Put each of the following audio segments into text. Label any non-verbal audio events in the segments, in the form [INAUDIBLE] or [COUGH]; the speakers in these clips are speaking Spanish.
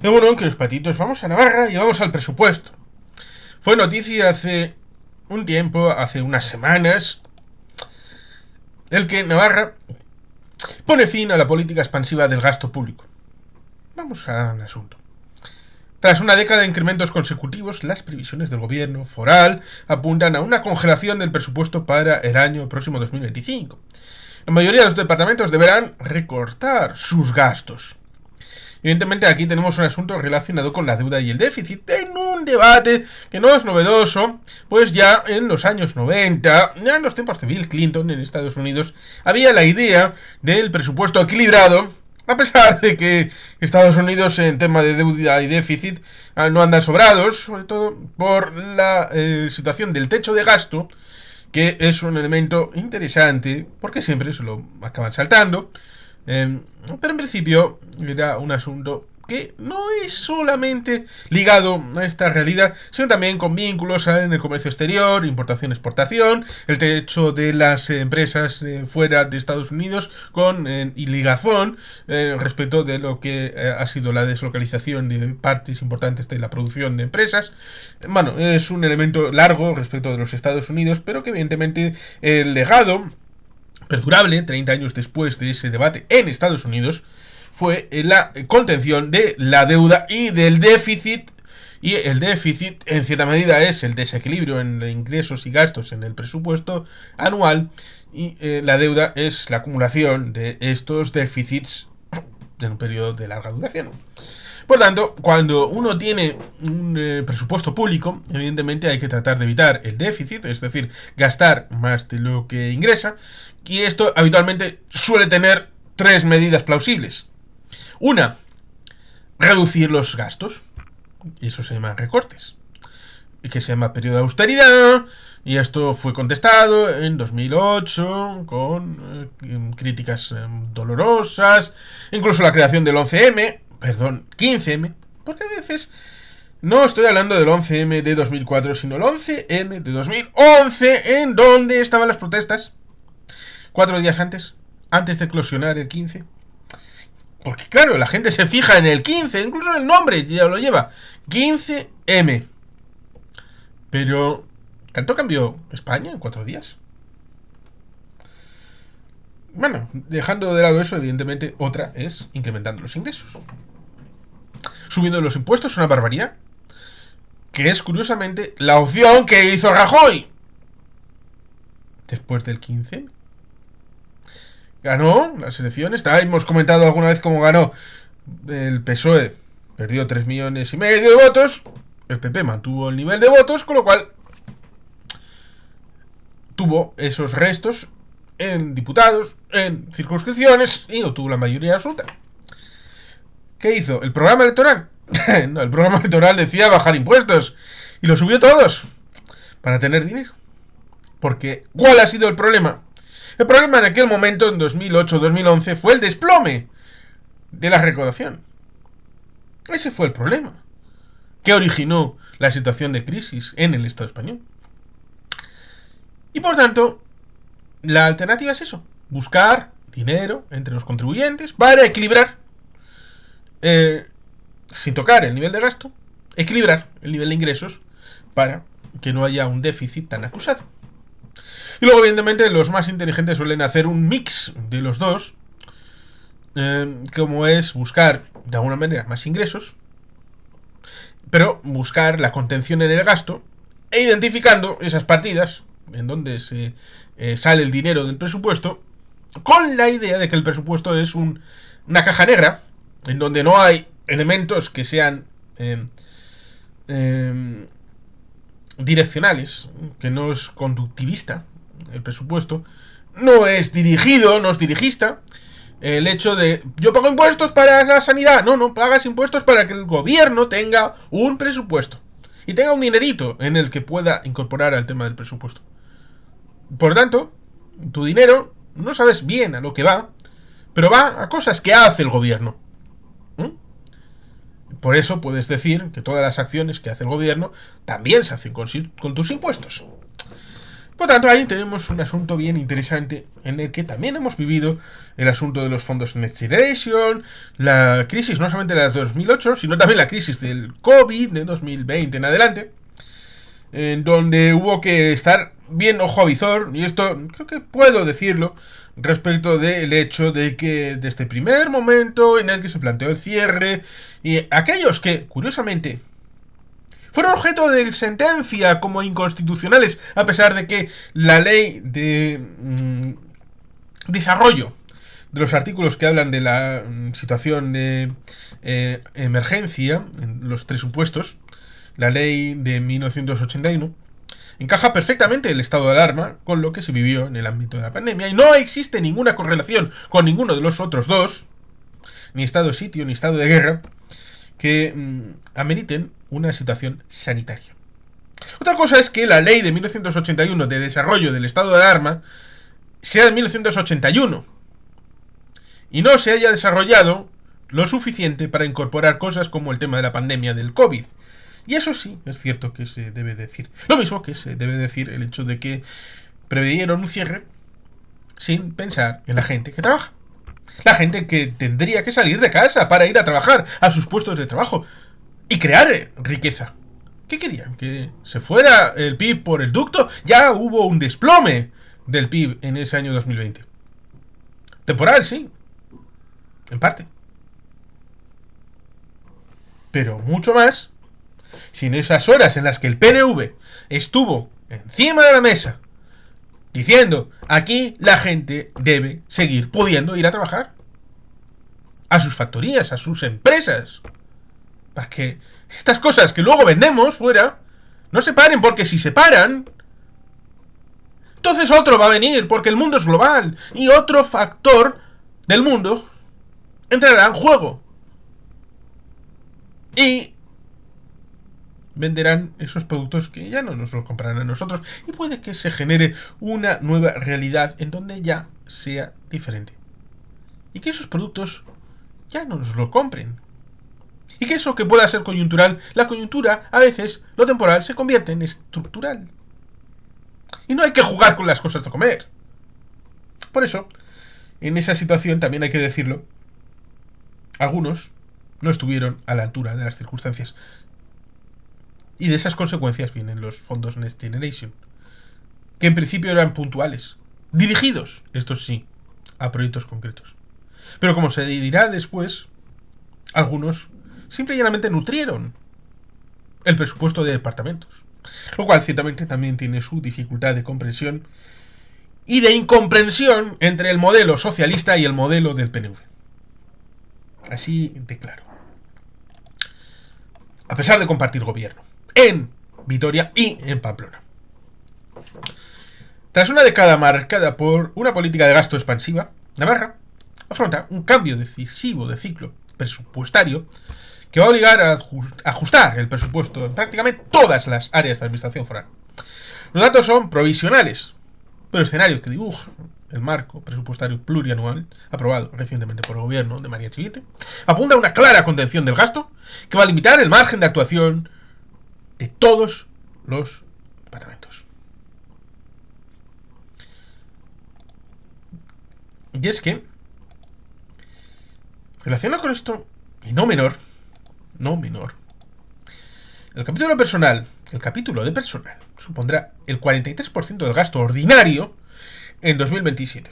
De bueno, patitos, vamos a Navarra y vamos al presupuesto. Fue noticia hace un tiempo, hace unas semanas, el que Navarra pone fin a la política expansiva del gasto público. Vamos al asunto. Tras una década de incrementos consecutivos, las previsiones del gobierno foral apuntan a una congelación del presupuesto para el año próximo 2025. La mayoría de los departamentos deberán recortar sus gastos. Evidentemente aquí tenemos un asunto relacionado con la deuda y el déficit en un debate que no es novedoso, pues ya en los años 90, en los tiempos de Bill Clinton en Estados Unidos, había la idea del presupuesto equilibrado a pesar de que Estados Unidos en tema de deuda y déficit ah, no andan sobrados, sobre todo por la eh, situación del techo de gasto, que es un elemento interesante, porque siempre se lo acaban saltando. Em, pero en principio era un asunto que no es solamente ligado a esta realidad, sino también con vínculos en el comercio exterior, importación, exportación, el techo de las empresas eh, fuera de Estados Unidos con eh, y ligazón eh, respecto de lo que ha sido la deslocalización de partes importantes de la producción de empresas. Bueno, es un elemento largo respecto de los Estados Unidos, pero que evidentemente el legado perdurable 30 años después de ese debate en Estados Unidos fue eh, la contención de la deuda y del déficit. Y el déficit, en cierta medida, es el desequilibrio en ingresos y gastos en el presupuesto anual. Y eh, la deuda es la acumulación de estos déficits en un periodo de larga duración. Por tanto, cuando uno tiene un eh, presupuesto público, evidentemente hay que tratar de evitar el déficit, es decir, gastar más de lo que ingresa y esto habitualmente suele tener tres medidas plausibles. Una, reducir los gastos, y eso se llama recortes, y que se llama periodo de austeridad, y esto fue contestado en 2008 con eh, críticas eh, dolorosas, incluso la creación del 11M, perdón, 15M, porque a veces no estoy hablando del 11M de 2004, sino el 11M de 2011, en donde estaban las protestas cuatro días antes, antes de eclosionar el 15. Porque claro, la gente se fija en el 15, incluso en el nombre ya lo lleva. 15M. Pero, ¿tanto cambió España en cuatro días? Bueno, dejando de lado eso, evidentemente, otra es incrementando los ingresos. Subiendo los impuestos una barbaridad. Que es, curiosamente, la opción que hizo Rajoy. Después del 15 ganó las elecciones. Está, hemos comentado alguna vez cómo ganó el PSOE. Perdió 3 millones y medio de votos. El PP mantuvo el nivel de votos, con lo cual tuvo esos restos en diputados, en circunscripciones y obtuvo la mayoría absoluta. ¿Qué hizo? ¿El programa electoral? [LAUGHS] no, el programa electoral decía bajar impuestos y lo subió todos para tener dinero. Porque, ¿cuál ha sido el problema? El problema en aquel momento, en 2008-2011, fue el desplome de la recaudación. Ese fue el problema que originó la situación de crisis en el Estado español. Y por tanto, la alternativa es eso, buscar dinero entre los contribuyentes para equilibrar, eh, sin tocar el nivel de gasto, equilibrar el nivel de ingresos para que no haya un déficit tan acusado. Y luego, evidentemente, los más inteligentes suelen hacer un mix de los dos, eh, como es buscar, de alguna manera, más ingresos, pero buscar la contención en el gasto e identificando esas partidas en donde se eh, sale el dinero del presupuesto, con la idea de que el presupuesto es una caja negra, en donde no hay elementos que sean eh, direccionales, que no es conductivista el presupuesto, no es dirigido, no es dirigista. El hecho de yo pago impuestos para la sanidad, no, no pagas impuestos para que el gobierno tenga un presupuesto y tenga un dinerito en el que pueda incorporar al tema del presupuesto. Por tanto, tu dinero no sabes bien a lo que va, pero va a cosas que hace el gobierno. Por eso puedes decir que todas las acciones que hace el gobierno también se hacen con, tus impuestos. Por tanto, ahí tenemos un asunto bien interesante en el que también hemos vivido el asunto de los fondos Next Generation, la crisis no solamente la de 2008, sino también la crisis del COVID de 2020 en adelante, en donde hubo que estar bien ojo a visor, y esto creo que puedo decirlo, respecto del hecho de que desde el primer momento en el que se planteó el cierre, y aquellos que, curiosamente, fueron objeto de sentencia como inconstitucionales, a pesar de que la ley de mm, desarrollo de los artículos que hablan de la mm, situación de eh, emergencia, en los tres supuestos, la ley de 1981, encaja perfectamente el estado de alarma con lo que se vivió en el ámbito de la pandemia y no existe ninguna correlación con ninguno de los otros dos, ni estado de sitio ni estado de guerra, que mm, ameriten una situación sanitaria. Otra cosa es que la ley de 1981 de desarrollo del estado de alarma sea de 1981 y no se haya desarrollado lo suficiente para incorporar cosas como el tema de la pandemia del COVID, y eso sí, es cierto que se debe decir. Lo mismo que se debe decir el hecho de que preveyeron un cierre sin pensar en la gente que trabaja. La gente que tendría que salir de casa para ir a trabajar a sus puestos de trabajo y crear eh, riqueza. ¿Qué querían? ¿Que se fuera el PIB por el ducto? Ya hubo un desplome del PIB en ese año 2020. Temporal, sí. En parte. Pero mucho más sino esas horas en las que el PNV estuvo encima de la mesa diciendo, aquí la gente debe seguir pudiendo ir a trabajar a sus factorías, a sus empresas, para que estas cosas que luego vendemos fuera no se paren, porque si se paran, entonces otro va a venir, porque el mundo es global y otro factor del mundo entrará en juego. Y venderán esos productos que ya no nos los comprarán a nosotros y puede que se genere una nueva realidad en donde ya sea diferente. Y que esos productos ya no nos lo compren. Y que eso que pueda ser coyuntural, la coyuntura, a veces, lo temporal, se convierte en estructural. Y no hay que jugar con las cosas de comer. Por eso, en esa situación también hay que decirlo, algunos no estuvieron a la altura de las circunstancias. Y de esas consecuencias vienen los fondos Next Generation, que en principio eran puntuales, dirigidos, estos sí, a proyectos concretos. Pero como se dirá después, algunos simple y nutrieron el presupuesto de departamentos, lo cual ciertamente también tiene su dificultad de comprensión y de incomprensión entre el modelo socialista y el modelo del PNV. Así de claro. A pesar de compartir gobierno en Vitoria y en Pamplona. Tras una década marcada por una política de gasto expansiva, Navarra afronta un cambio decisivo de ciclo presupuestario que va a obligar a ajustar el presupuesto en prácticamente todas las áreas de administración foral. Los datos son provisionales, pero el escenario que dibuja el marco presupuestario plurianual aprobado recientemente por el gobierno de María Chivite apunta a una clara contención del gasto que va a limitar el margen de actuación de todos los departamentos. Y es que, relacionado con esto, y no menor, no menor, el capítulo personal, el capítulo de personal, supondrá el 43% del gasto ordinario en 2027.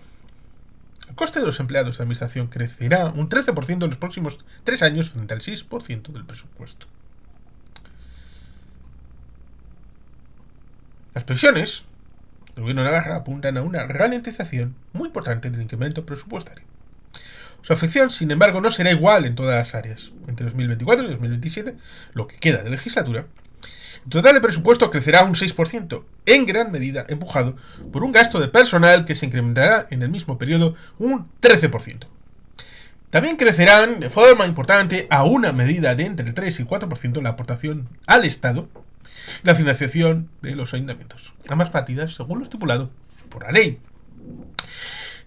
El coste de los empleados de administración crecerá un 13% en los próximos tres años frente al 6% del presupuesto. Las presiones del gobierno de Navarra apuntan a una ralentización muy importante del incremento presupuestario. Su afección, sin embargo, no será igual en todas las áreas. Entre 2024 y 2027, lo que queda de legislatura, el total de presupuesto crecerá un 6%, en gran medida empujado por un gasto de personal que se incrementará en el mismo periodo un 13%. También crecerán de forma importante a una medida de entre el 3 y 4% la aportación al Estado la financiación de los ayuntamientos. Ambas partidas, según lo estipulado por la ley.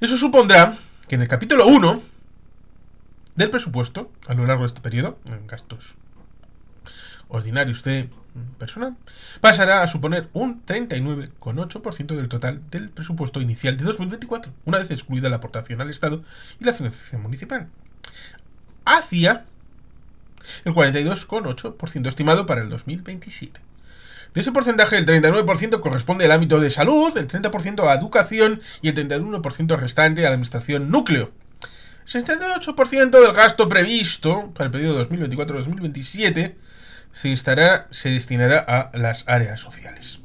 Eso supondrá que en el capítulo 1 del presupuesto, a lo largo de este periodo, en gastos ordinarios de personal, pasará a suponer un 39,8% del total del presupuesto inicial de 2024, una vez excluida la aportación al Estado y la financiación municipal, hacia el 42,8% estimado para el 2027. De ese porcentaje, el 39% corresponde al ámbito de salud, el 30% a educación y el 31% restante a la administración núcleo. El 78% del gasto previsto para el periodo 2024-2027 se, se destinará a las áreas sociales.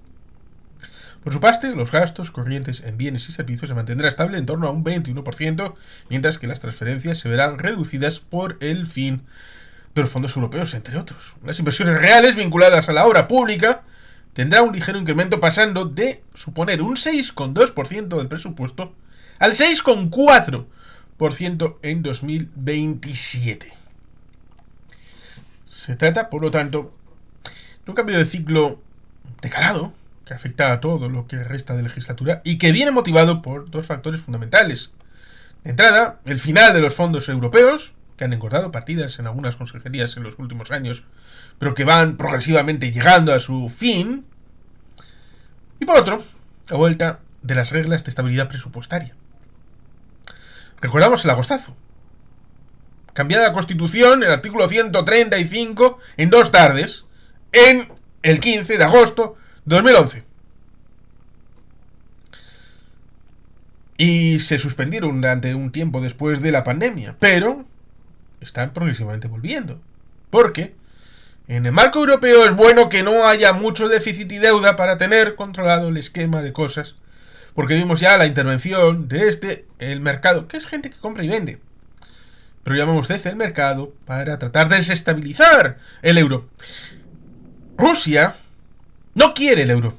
Por su parte, los gastos corrientes en bienes y servicios se mantendrá estable en torno a un 21%, mientras que las transferencias se verán reducidas por el fin de los fondos europeos, entre otros. Las inversiones reales vinculadas a la obra pública tendrá un ligero incremento pasando de suponer un 6,2% del presupuesto al 6,4% en 2027. Se trata, por lo tanto, de un cambio de ciclo decalado que afecta a todo lo que resta de legislatura y que viene motivado por dos factores fundamentales. De entrada, el final de los fondos europeos, que han engordado partidas en algunas consejerías en los últimos años, pero que van progresivamente llegando a su fin. Y por otro, la vuelta de las reglas de estabilidad presupuestaria. Recordamos el agostazo. Cambiada la Constitución, el artículo 135, en dos tardes, en el 15 de agosto de 2011. Y se suspendieron durante un tiempo después de la pandemia, pero están progresivamente volviendo. Porque en el marco europeo es bueno que no haya mucho déficit y deuda para tener controlado el esquema de cosas. Porque vimos ya la intervención desde este, el mercado, que es gente que compra y vende. Pero llamamos desde este el mercado para tratar de desestabilizar el euro. Rusia no quiere el euro.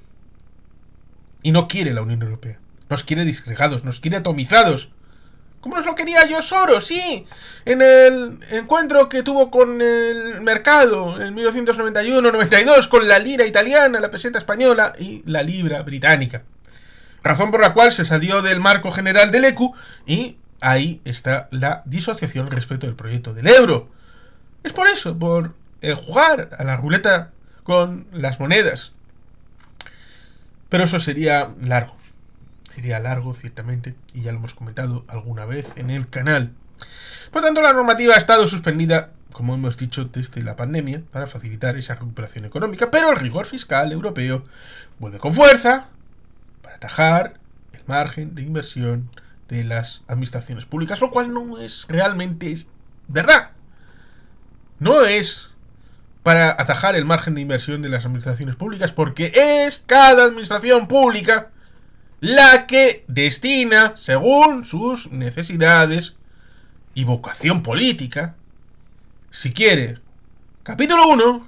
Y no quiere la Unión Europea. Nos quiere disgregados, nos quiere atomizados. ¿Cómo nos lo quería yo Soros, Sí, en el encuentro que tuvo con el mercado en 1991-92 con la lira italiana, la peseta española y la libra británica. Razón por la cual se salió del marco general del ECU y ahí está la disociación respecto del proyecto del euro. Es por eso, por el jugar a la ruleta con las monedas. Pero eso sería largo sería largo, ciertamente, y ya lo hemos comentado alguna vez en el canal. Por tanto, la normativa ha estado suspendida, como hemos dicho, desde la pandemia, para facilitar esa recuperación económica, pero el rigor fiscal europeo vuelve con fuerza para atajar el margen de inversión de las administraciones públicas, lo cual no es realmente verdad. No es para atajar el margen de inversión de las administraciones públicas, porque es cada administración pública la que destina, según sus necesidades y vocación política, si quiere capítulo 1,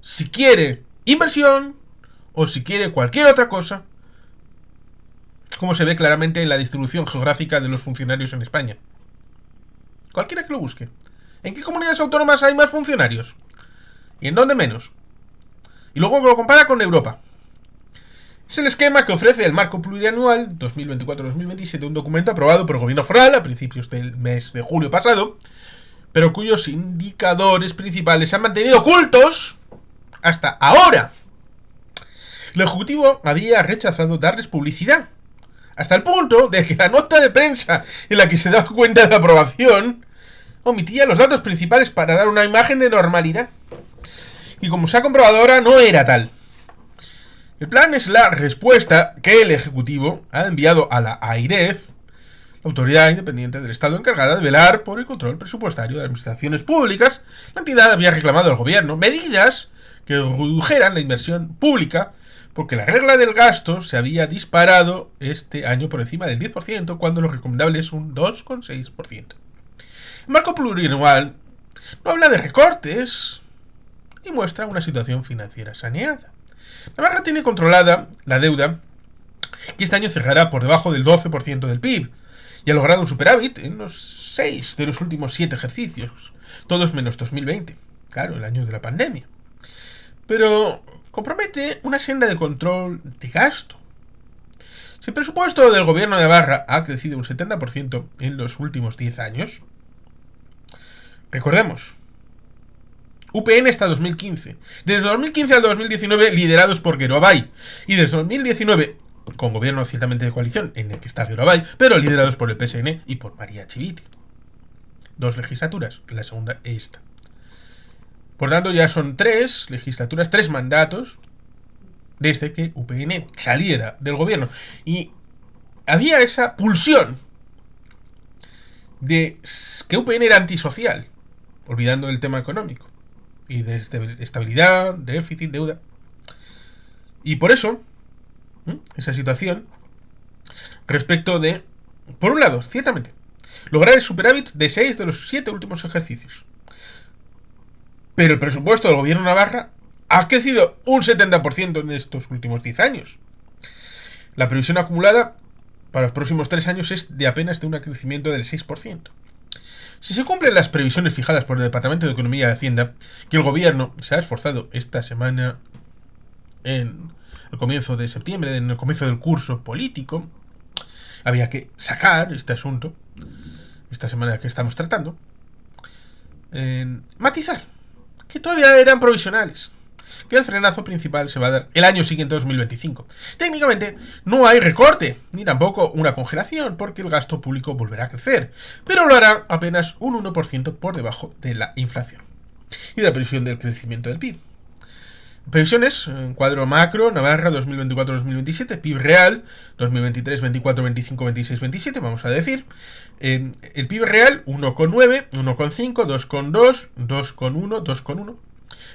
si quiere inversión o si quiere cualquier otra cosa, como se ve claramente en la distribución geográfica de los funcionarios en España. Cualquiera que lo busque. ¿En qué comunidades autónomas hay más funcionarios? ¿Y en dónde menos? Y luego lo compara con Europa es el esquema que ofrece el marco plurianual 2024-2027, un documento aprobado por el gobierno foral a principios del mes de julio pasado, pero cuyos indicadores principales se han mantenido ocultos hasta ahora. El Ejecutivo había rechazado darles publicidad, hasta el punto de que la nota de prensa en la que se da cuenta de la aprobación omitía los datos principales para dar una imagen de normalidad. Y como se ha comprobado ahora, no era tal. El plan es la respuesta que el Ejecutivo ha enviado a la AIREF, la autoridad independiente del Estado encargada de velar por el control presupuestario de administraciones públicas. La entidad había reclamado al gobierno medidas que redujeran la inversión pública porque la regla del gasto se había disparado este año por encima del 10% cuando lo recomendable es un 2,6%. El marco plurianual no habla de recortes y muestra una situación financiera saneada. Navarra tiene controlada la deuda, que este año cerrará por debajo del 12% del PIB, y ha logrado un superávit en los 6 de los últimos 7 ejercicios, todos menos 2020, claro, el año de la pandemia. Pero compromete una senda de control de gasto. Si el presupuesto del gobierno de Navarra ha crecido un 70% en los últimos 10 años, recordemos, UPN hasta 2015. Desde 2015 al 2019 liderados por Gerobay. Y desde 2019 con gobierno ciertamente de coalición en el que está Gerobay, pero liderados por el PSN y por María Chiviti. Dos legislaturas, la segunda es esta. Por tanto, ya son tres legislaturas, tres mandatos desde que UPN saliera del gobierno. Y había esa pulsión de que UPN era antisocial, olvidando el tema económico y de estabilidad, déficit, deuda. Y por eso, esa situación, respecto de, por un lado, ciertamente, lograr el superávit de 6 de los 7 últimos ejercicios. Pero el presupuesto del gobierno Navarra ha crecido un 70% en estos últimos 10 años. La previsión acumulada para los próximos 3 años es de apenas de un crecimiento del 6%. Si se cumplen las previsiones fijadas por el Departamento de Economía y Hacienda, que el gobierno se ha esforzado esta semana en el comienzo de septiembre, en el comienzo del curso político, había que sacar este asunto, esta semana que estamos tratando, en matizar, que todavía eran provisionales que el frenazo principal se va a dar el año siguiente, 2025. Técnicamente, no hay recorte, ni tampoco una congelación, porque el gasto público volverá a crecer, pero lo hará apenas un 1% por debajo de la inflación y de la previsión del crecimiento del PIB. Previsiones, eh, cuadro macro, Navarra 2024-2027, PIB real 2023, 24, 25, 26, 27, vamos a decir. Eh, el PIB real 1,9, 1,5, 2,2, 2,1, 2,1.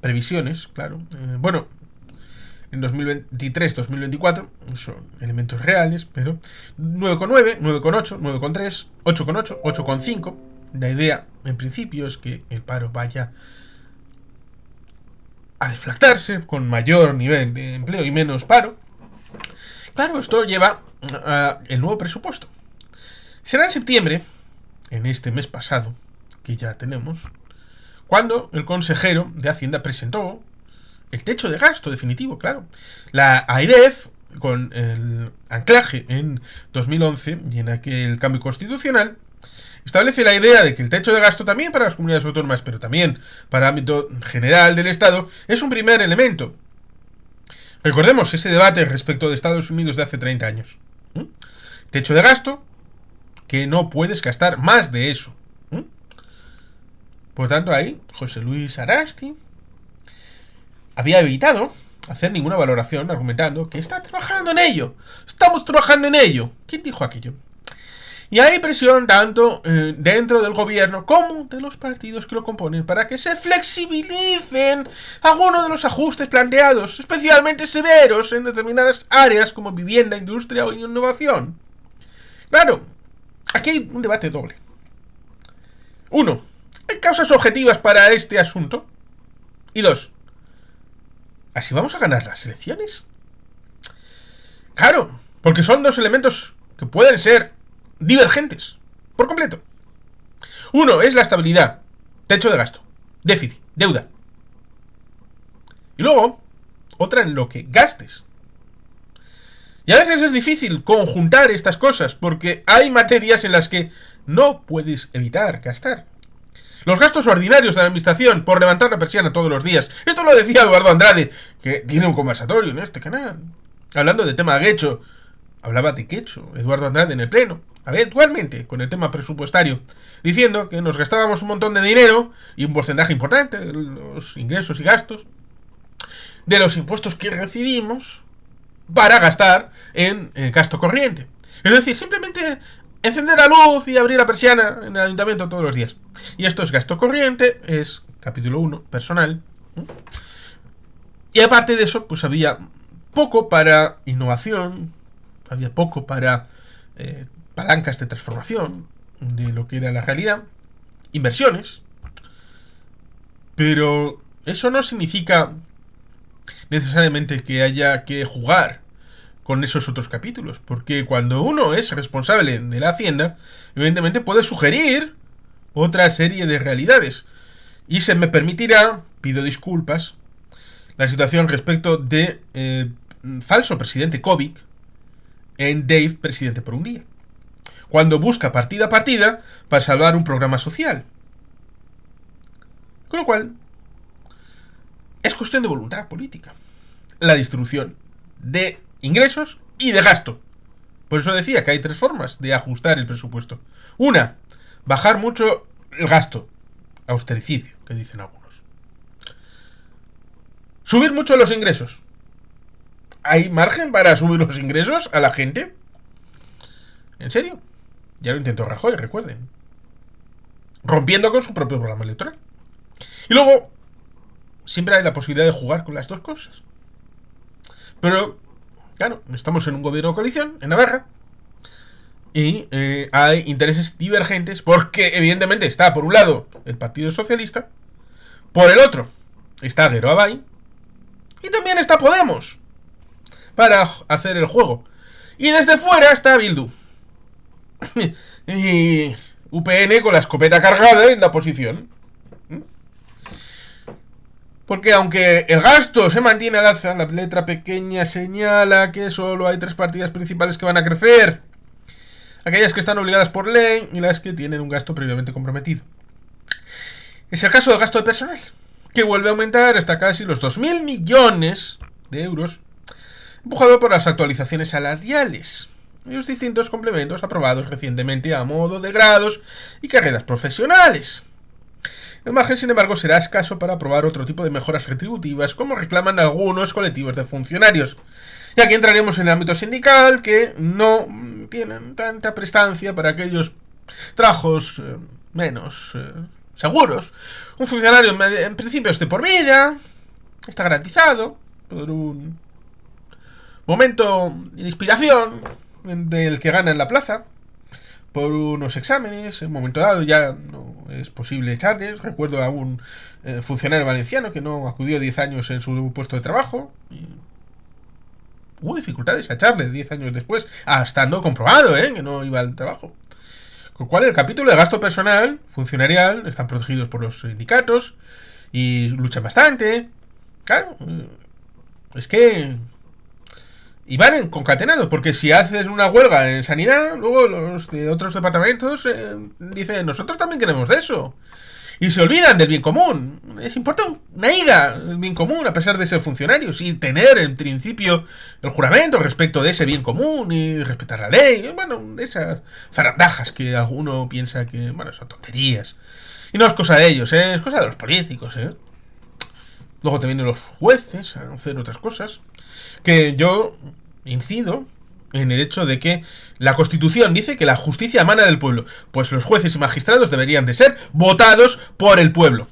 previsiones, claro. Eh, bueno, en 2023-2024, son elementos reales, pero 9,9, 9,8, 9,3, 8,8, 8,5. La idea, en principio, es que el paro vaya a deflactarse con mayor nivel de empleo y menos paro. Claro, esto lleva al el nuevo presupuesto. Será en septiembre, en este mes pasado, que ya tenemos, cuando el consejero de Hacienda presentó el techo de gasto definitivo, claro. La AIREF, con el anclaje en 2011 y en aquel cambio constitucional, establece la idea de que el techo de gasto también para las comunidades autónomas, pero también para el ámbito general del Estado, es un primer elemento. Recordemos ese debate respecto de Estados Unidos de hace 30 años. Techo de gasto, que no puedes gastar más de eso. Por tanto, ahí José Luis Arasti había evitado hacer ninguna valoración argumentando que está trabajando en ello. Estamos trabajando en ello. ¿Quién dijo aquello? Y hay presión tanto eh, dentro del gobierno como de los partidos que lo componen para que se flexibilicen algunos de los ajustes planteados, especialmente severos en determinadas áreas como vivienda, industria o innovación. Claro, aquí hay un debate doble. Uno, hay causas objetivas para este asunto. Y dos, ¿así vamos a ganar las elecciones? Claro, porque son dos elementos que pueden ser divergentes, por completo. Uno es la estabilidad, techo de gasto, déficit, deuda. Y luego, otra en lo que gastes. Y a veces es difícil conjuntar estas cosas porque hay materias en las que no puedes evitar gastar. Los gastos ordinarios de la administración por levantar la persiana todos los días. Esto lo decía Eduardo Andrade, que tiene un conversatorio en este canal. Hablando del tema de Quecho, Hablaba de Quecho, Eduardo Andrade en el pleno, eventualmente, con el tema presupuestario, diciendo que nos gastábamos un montón de dinero y un porcentaje importante de los ingresos y gastos de los impuestos que recibimos para gastar en gasto corriente. Es decir, simplemente encender la luz y abrir la persiana en el ayuntamiento todos los días. Y esto es gasto corriente, es capítulo 1, personal. Y aparte de eso, pues había poco para innovación, había poco para eh, palancas de transformación de lo que era la realidad, inversiones. Pero eso no significa necesariamente que haya que jugar con esos otros capítulos. Porque cuando uno es responsable de la hacienda, evidentemente puede sugerir otra serie de realidades. Y se me permitirá, pido disculpas, la situación respecto de eh, falso presidente Kovic en Dave, presidente por un día. Cuando busca partida a partida para salvar un programa social. Con lo cual, es cuestión de voluntad política. La destrucción... de ingresos y de gasto. Por eso decía que hay tres formas de ajustar el presupuesto. Una, bajar mucho el gasto, austericidio, que dicen algunos. Subir mucho los ingresos. ¿Hay margen para subir los ingresos a la gente? ¿En serio? Ya lo intentó Rajoy, recuerden. Rompiendo con su propio programa electoral. Y luego, siempre hay la posibilidad de jugar con las dos cosas. Pero Claro, estamos en un gobierno de coalición, en Navarra, y eh, hay intereses divergentes porque evidentemente está por un lado el Partido Socialista, por el otro está Guero Abay y también está Podemos para hacer el juego. Y desde fuera está Bildu. [LAUGHS] y UPN con la escopeta cargada en la oposición. Porque aunque el gasto se mantiene al alza, la letra pequeña señala que solo hay tres partidas principales que van a crecer. Aquellas que están obligadas por ley y las que tienen un gasto previamente comprometido. Es el caso del gasto de personal, que vuelve a aumentar hasta casi los 2.000 millones de euros, empujado por las actualizaciones salariales y los distintos complementos aprobados recientemente a modo de grados y carreras profesionales. El margen, sin embargo, será escaso para aprobar otro tipo de mejoras retributivas, como reclaman algunos colectivos de funcionarios. Y aquí entraremos en el ámbito sindical, que no tienen tanta prestancia para aquellos trabajos eh, menos eh, seguros. Un funcionario en principio esté por vida, está garantizado por un momento de inspiración del que gana en la plaza por unos exámenes en un momento dado, ya no es posible echarles. Recuerdo a un eh, funcionario valenciano que no acudió 10 años en su puesto de trabajo. hubo dificultades a echarle 10 años después, hasta no comprobado, ¿eh? que no iba al trabajo. Con cual el capítulo de gasto personal, funcionarial, están protegidos por los sindicatos y luchan bastante. Claro, eh, es que y van concatenados, porque si haces una huelga en sanidad, luego los de otros departamentos eh, dicen, nosotros también queremos de eso. Y se olvidan del bien común. es importante una el bien común, a pesar de ser funcionarios y tener en principio el juramento respecto de ese bien común y respetar la ley. bueno, esas zarandajas que alguno piensa que, bueno, son tonterías. Y no es cosa de ellos, eh, es cosa de los políticos. Eh. Luego también los jueces a hacer otras cosas. Que yo incido en el hecho de que la Constitución dice que la justicia emana del pueblo, pues los jueces y magistrados deberían de ser votados por el pueblo.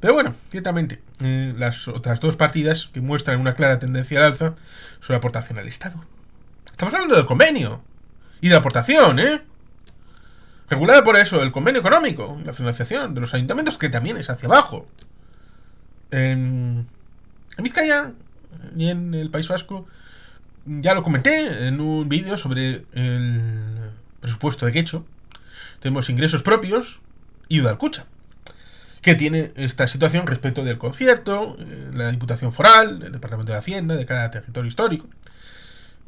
Pero bueno, ciertamente, eh, las otras dos partidas que muestran una clara tendencia al alza son la aportación al Estado. Estamos hablando del convenio y de la aportación, ¿eh? Regulada por eso, el convenio económico, la financiación de los ayuntamientos, que también es hacia abajo. En, en Vizcaya ni en el País Vasco. Ya lo comenté en un vídeo sobre el presupuesto de Quecho. Tenemos ingresos propios y Udalcucha. Que tiene esta situación respecto del concierto, eh, la Diputación Foral, el Departamento de Hacienda, de cada territorio histórico?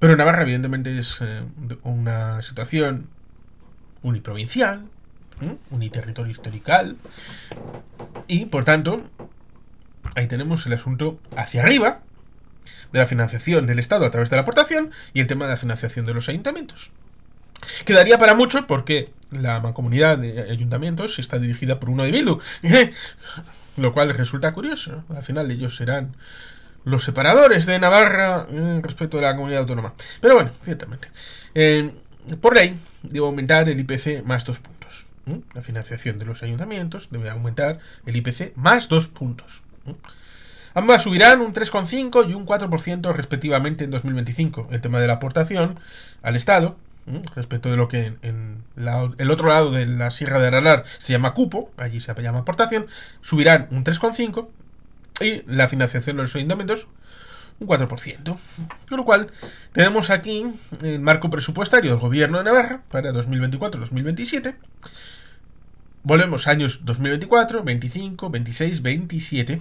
Pero Navarra, evidentemente, es eh, una situación uniprovincial, ¿eh? uniterritorio histórico y por tanto, ahí tenemos el asunto hacia arriba, de la financiación del Estado a través de la aportación y el tema de la financiación de los ayuntamientos. Quedaría para mucho porque la mancomunidad de ayuntamientos está dirigida por uno de Bildu, [LAUGHS] lo cual resulta curioso. Al final ellos serán los separadores de Navarra eh, respecto de la comunidad autónoma. Pero bueno, ciertamente. Eh, por ley, debe aumentar el IPC más dos puntos. La financiación de los ayuntamientos debe aumentar el IPC más dos puntos. Ambas subirán un 3,5 y un 4% respectivamente en 2025. El tema de la aportación al Estado, respecto de lo que en, el otro lado de la Sierra de Aralar se llama cupo, allí se llama aportación, subirán un 3,5 y la financiación de los ayuntamientos un 4%. Con lo cual, tenemos aquí el marco presupuestario del gobierno de Navarra para 2024-2027. Volvemos a años 2024, 25, 26, 27.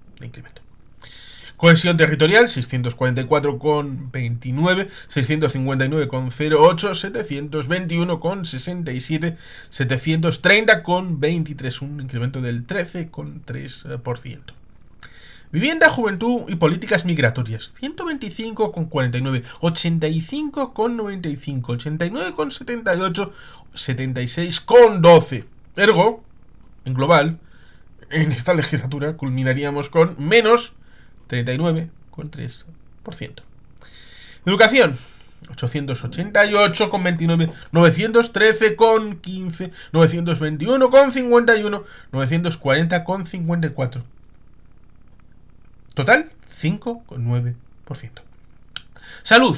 de incremento. Cohesión territorial 644,29, 659,08, 721,67, 730,23, un incremento del 13,3%. Eh, Vivienda, juventud y políticas migratorias. 125,49, 85,95, 89,78, 76,12. Ergo, en global, en esta legislatura culminaríamos con menos 39,3%. Educación. 888,29, 913,15, 921,51, 940,54. Total, 5,9%. Salud,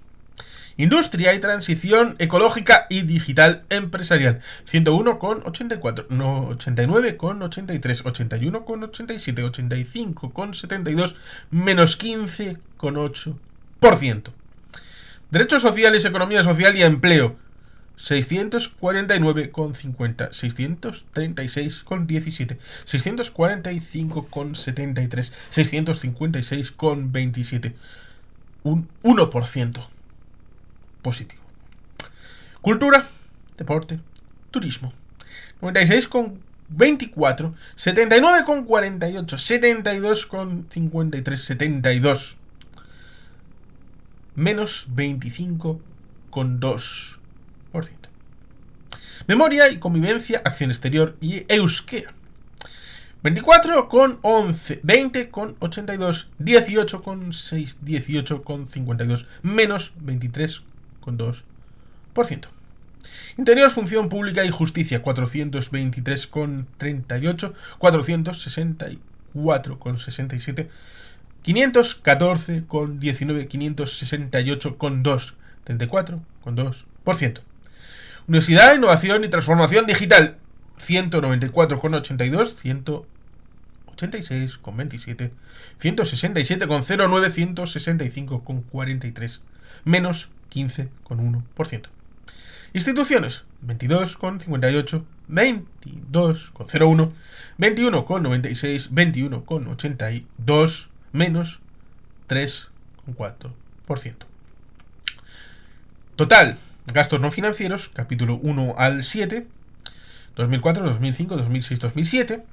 Industria y Transición Ecológica y Digital Empresarial. 101,84, no, 89,83, 81,87, 85,72, menos 15,8%. Derechos sociales, economía social y empleo. 649,50, 636,17, 645,73, 656,27. Un 1% positivo. Cultura, deporte, turismo. 96,24, 79,48, 72,53, 72. Menos 25,2%. Memoria y convivencia, acción exterior y euskera. 24 20,82, 18,6, 18,52, menos 23 2% Interior, Función Pública y Justicia, 423,38, 464,67, 514,19, 568,2, 34,2%. Universidad, Innovación y Transformación Digital, 194,82, 186,27, 167,09, 165,43, menos 15,1%. Instituciones, 22,58, 22,01, 21,96, 21,82, menos 3,4%. Total, gastos no financieros, capítulo 1 al 7, 2004, 2005, 2006, 2007.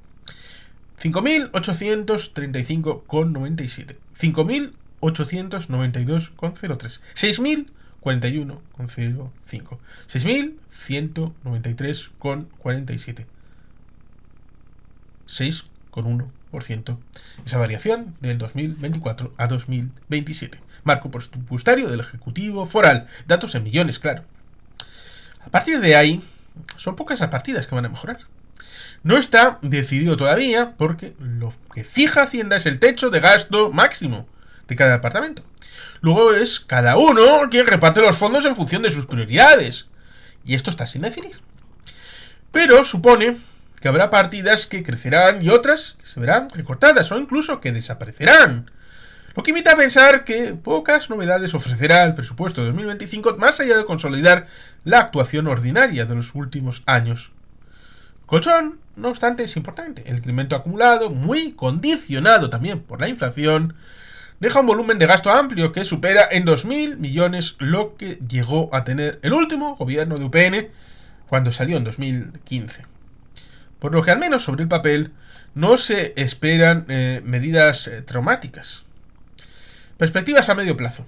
5.835,97. 892,03. 6.041,05. 6.193,47. 6,1%. Esa variación del 2024 a 2027. Marco presupuestario del Ejecutivo Foral. Datos en millones, claro. A partir de ahí, son pocas las partidas que van a mejorar. No está decidido todavía porque lo que fija Hacienda es el techo de gasto máximo de cada departamento. Luego es cada uno quien reparte los fondos en función de sus prioridades. Y esto está sin definir. Pero supone que habrá partidas que crecerán y otras que se verán recortadas o incluso que desaparecerán. Lo que invita a pensar que pocas novedades ofrecerá el presupuesto de 2025 más allá de consolidar la actuación ordinaria de los últimos años. Colchón, no obstante, es importante. El incremento acumulado, muy condicionado también por la inflación, deja un volumen de gasto amplio que supera en 2.000 millones lo que llegó a tener el último gobierno de UPN cuando salió en 2015. Por lo que al menos sobre el papel no se esperan eh, medidas eh, traumáticas. Perspectivas a medio plazo.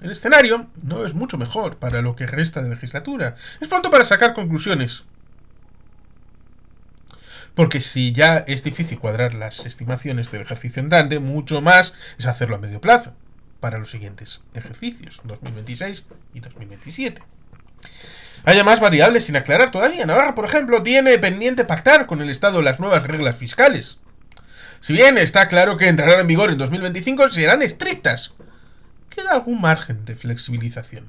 El escenario no es mucho mejor para lo que resta de legislatura. Es pronto para sacar conclusiones, porque si ya es difícil cuadrar las estimaciones del ejercicio entrante, mucho más es hacerlo a medio plazo, para los siguientes ejercicios, 2026 y 2027. Hay más variables sin aclarar todavía. Navarra, por ejemplo, tiene pendiente pactar con el Estado las nuevas reglas fiscales. Si bien está claro que entrarán en vigor en 2025, serán estrictas. Queda algún margen de flexibilización.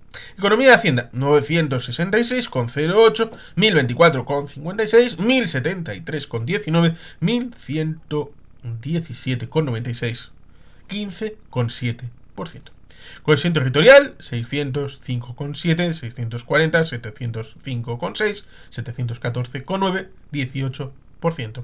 Economía de Hacienda, 966,08, 1024,56, 1073,19, 1117,96, 15,7%. Cohesión territorial, 605,7, 640, 705,6, 714,9, 18%.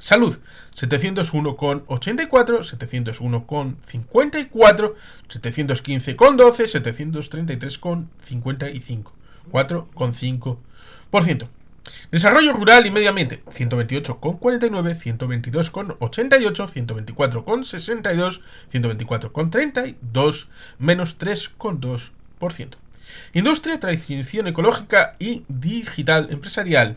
Salud, 701,84, 701,54, 715,12, 733,55, 4,5%. Desarrollo rural y medio ambiente, 128,49, 122,88, 124,62, 124,32, menos 3,2%. Industria, transición ecológica y digital empresarial,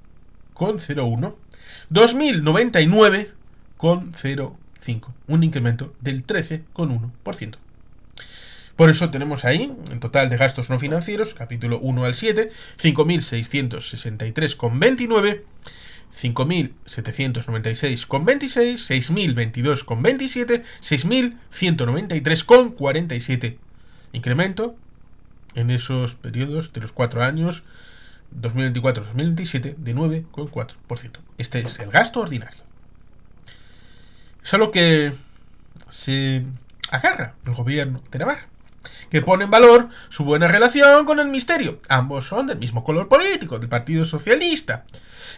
con 0,1, 2099 con 0,5, un incremento del 13,1%. Por eso tenemos ahí, en total de gastos no financieros, capítulo 1 al 7, 5.663,29, 5.796,26, 6.022,27, 6.193,47. Incremento en esos periodos de los 4 años 2024-2027 de 9,4%. Este es el gasto ordinario. Es es lo que se agarra el gobierno de Navarra, que pone en valor su buena relación con el misterio. Ambos son del mismo color político, del Partido Socialista,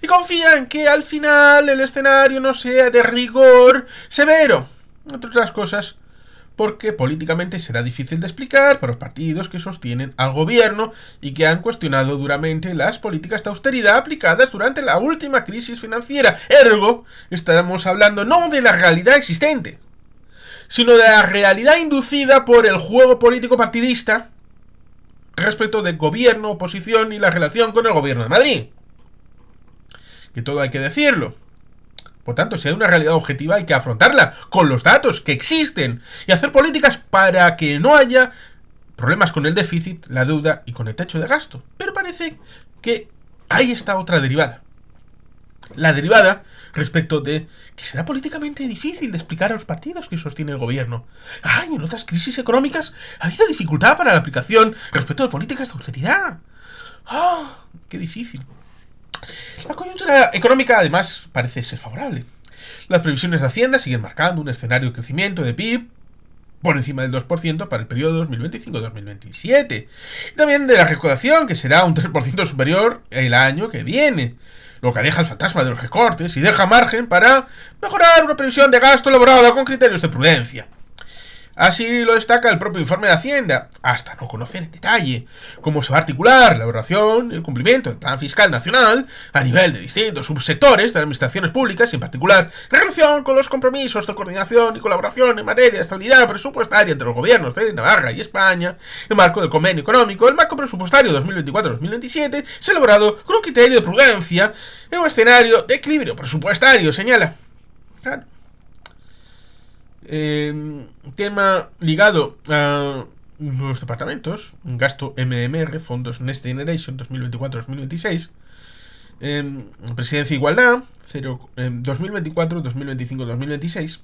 y confían que al final el escenario no sea de rigor severo, entre otras cosas, porque políticamente será difícil de explicar para los partidos que sostienen al gobierno y que han cuestionado duramente las políticas de austeridad aplicadas durante la última crisis financiera. Ergo, estamos hablando no de la realidad existente, sino de la realidad inducida por el juego político partidista respecto de gobierno, oposición y la relación con el gobierno de Madrid. Que todo hay que decirlo. Por tanto, si hay una realidad objetiva hay que afrontarla con los datos que existen y hacer políticas para que no haya problemas con el déficit, la deuda y con el techo de gasto. Pero parece que ahí está otra derivada. La derivada respecto de que será políticamente difícil de explicar a los partidos que sostiene el gobierno. ¡Ay! en otras crisis económicas ha habido dificultad para la aplicación respecto de políticas de austeridad. ¡Ah! ¡Qué difícil! La coyuntura económica además parece ser favorable. Las previsiones de Hacienda siguen marcando un escenario de crecimiento de PIB por encima del 2% para el periodo 2025-2027. Y también de la recaudación, que será un 3% superior el año que viene, lo que deja el fantasma de los recortes y deja margen para mejorar una previsión de gasto elaborada con criterios de prudencia. Así lo destaca el propio informe de Hacienda, hasta no conocer en detalle cómo se va a articular la elaboración y el cumplimiento del Plan Fiscal Nacional a nivel de distintos subsectores de las administraciones públicas, en particular en relación con los compromisos de coordinación y colaboración en materia de estabilidad presupuestaria entre los gobiernos de Navarra y España, en marco del convenio económico, el marco presupuestario 2024-2027, se ha elaborado con un criterio de prudencia en un escenario de equilibrio presupuestario, señala. Em, tema ligado a los departamentos, gasto MMR, fondos Next Generation 2024-2026, em, presidencia e igualdad, 0 2024, 2025, 2026,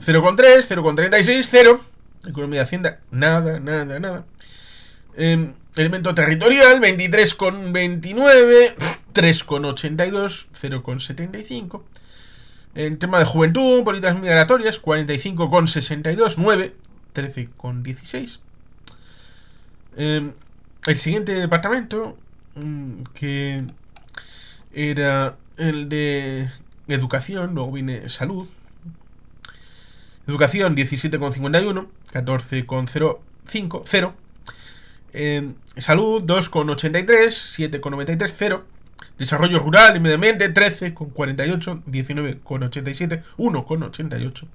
0,3, 0,36, 0, economía de hacienda, nada, nada, nada. Em, elemento territorial, 23,29, 3,82, 0,75. En tema de juventud, políticas migratorias, 45,62, 9, 13,16. el siguiente departamento, mm, que era el de educación, luego viene salud. Educación 17,51, 14,05, 0. salud 2,83, 7,93, 0. Desarrollo rural y medio ambiente, 13,48, 19,87, 1,88.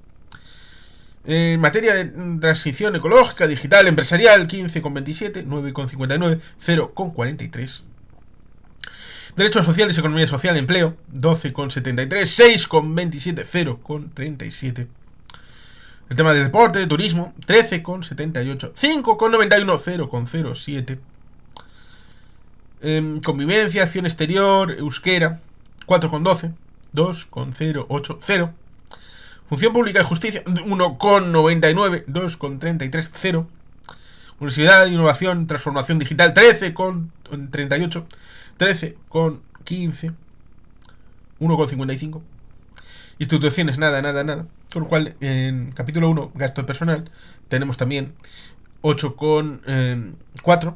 En materia de transición ecológica, digital, empresarial, 15,27, 9,59, 0,43. Derechos sociales, economía social, empleo, 12,73, 6,27, 0,37. El tema de deporte, turismo, 13,78, 5,91, 0,07. Em, convivencia, acción exterior, euskera, 4,12, 0 Función pública y justicia, 1,99, 0 Universidad, innovación, transformación digital, 13,38, 13,15, 1,55. Instituciones, nada, nada, nada. Con lo cual, en capítulo 1, gasto personal, tenemos también 8,4.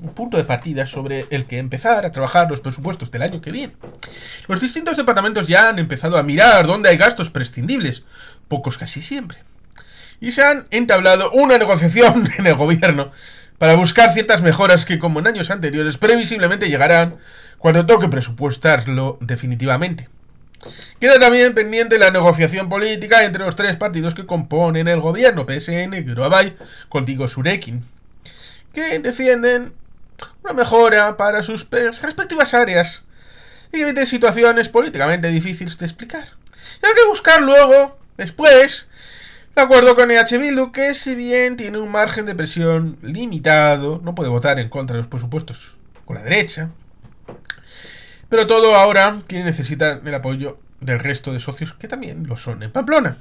un punto de partida sobre el que empezar a trabajar los presupuestos del año que viene. Los distintos departamentos ya han empezado a mirar dónde hay gastos prescindibles, pocos casi siempre. Y se han entablado una negociación [LAUGHS] en el gobierno para buscar ciertas mejoras que, como en años anteriores, previsiblemente llegarán cuando toque presupuestarlo definitivamente. Queda también pendiente la negociación política entre los tres partidos que componen el gobierno, PSN, con Contigo Surekin, que defienden una mejora para sus respectivas áreas y que evite situaciones políticamente difíciles de explicar. Y hay que buscar luego, después, de acuerdo con EH Bildu, que si bien tiene un margen de presión limitado, no puede votar en contra de los presupuestos con la derecha. Pero todo ahora que necesitar el apoyo del resto de socios que también lo son en Pamplona.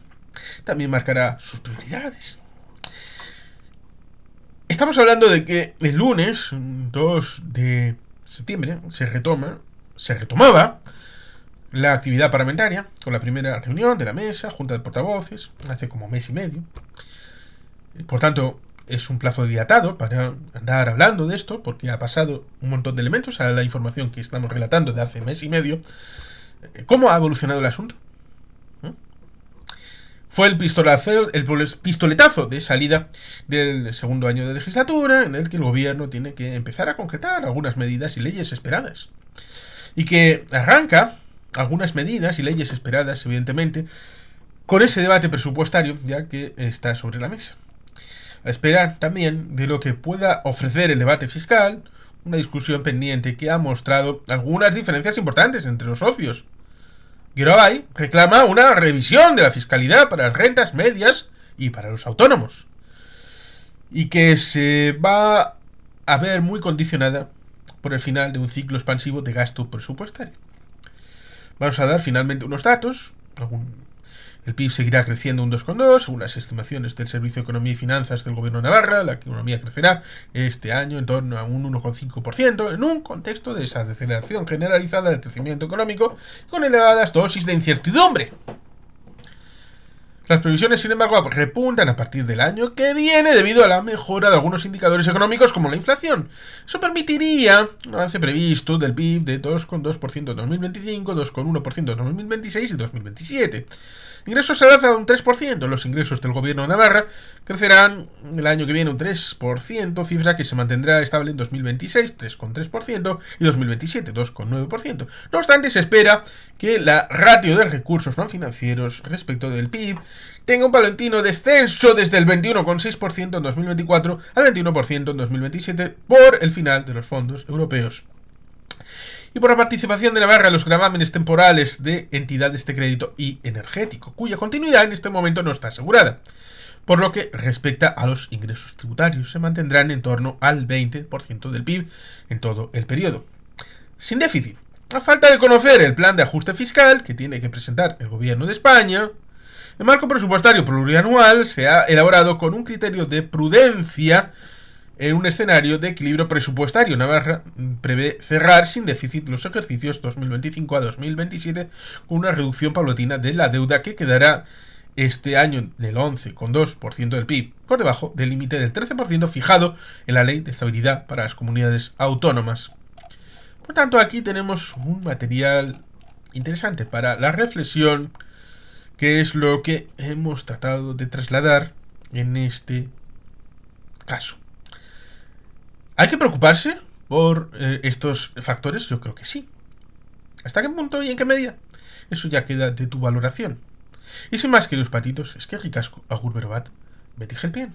También marcará sus prioridades. Estamos hablando de que el lunes 2 de septiembre se retoma, se retomaba la actividad parlamentaria con la primera reunión de la mesa, junta de portavoces, hace como mes y medio. Por tanto, es un plazo dilatado para andar hablando de esto, porque ha pasado un montón de elementos a la información que estamos relatando de hace mes y medio. ¿Cómo ha evolucionado el asunto? Fue el, el pistoletazo de salida del segundo año de legislatura, en el que el gobierno tiene que empezar a concretar algunas medidas y leyes esperadas. Y que arranca algunas medidas y leyes esperadas, evidentemente, con ese debate presupuestario ya que está sobre la mesa. A esperar también de lo que pueda ofrecer el debate fiscal, una discusión pendiente que ha mostrado algunas diferencias importantes entre los socios Girovay reclama una revisión de la fiscalidad para las rentas medias y para los autónomos. Y que se va a ver muy condicionada por el final de un ciclo expansivo de gasto presupuestario. Vamos a dar finalmente unos datos, el PIB seguirá creciendo un 2,2, según las estimaciones del Servicio de Economía y Finanzas del Gobierno de Navarra. La economía crecerá este año en torno a un 1,5% en un contexto de desaceleración generalizada del crecimiento económico con elevadas dosis de incertidumbre. Las previsiones, sin embargo, repuntan a partir del año que viene debido a la mejora de algunos indicadores económicos como la inflación. Eso permitiría un avance previsto del PIB de 2,2% en 2025, 2,1% en 2026 y 2027. Ingresos se alza un 3%. Los ingresos del gobierno de Navarra crecerán el año que viene un 3%, cifra que se mantendrá estable en 2026, 3,3%, y 2027, 2,9%. No obstante, se espera que la ratio de recursos no financieros respecto del PIB tenga un palentino descenso desde el 21,6% en 2024 al 21% en 2027 por el final de los fondos europeos y por la participación de Navarra en los gravámenes temporales de entidades de crédito y energético, cuya continuidad en este momento no está asegurada. Por lo que respecta a los ingresos tributarios, se mantendrán en torno al 20% del PIB en todo el periodo. Sin déficit. A falta de conocer el plan de ajuste fiscal que tiene que presentar el Gobierno de España, el marco presupuestario plurianual se ha elaborado con un criterio de prudencia en un escenario de equilibrio presupuestario. Navarra prevé cerrar sin déficit los ejercicios 2025 a 2027 con una reducción paulatina de la deuda que quedará este año del 11,2% del PIB, por debajo del límite del 13% fijado en la Ley de Estabilidad para las Comunidades Autónomas. Por tanto, aquí tenemos un material interesante para la reflexión, que es lo que hemos tratado de trasladar en este caso. ¿Hay que preocuparse por eh, estos factores? Yo creo que sí. ¿Hasta qué punto y en qué medida? Eso ya queda de tu valoración. Y sin más, que queridos patitos, es que ricasco, agur me dije el pie.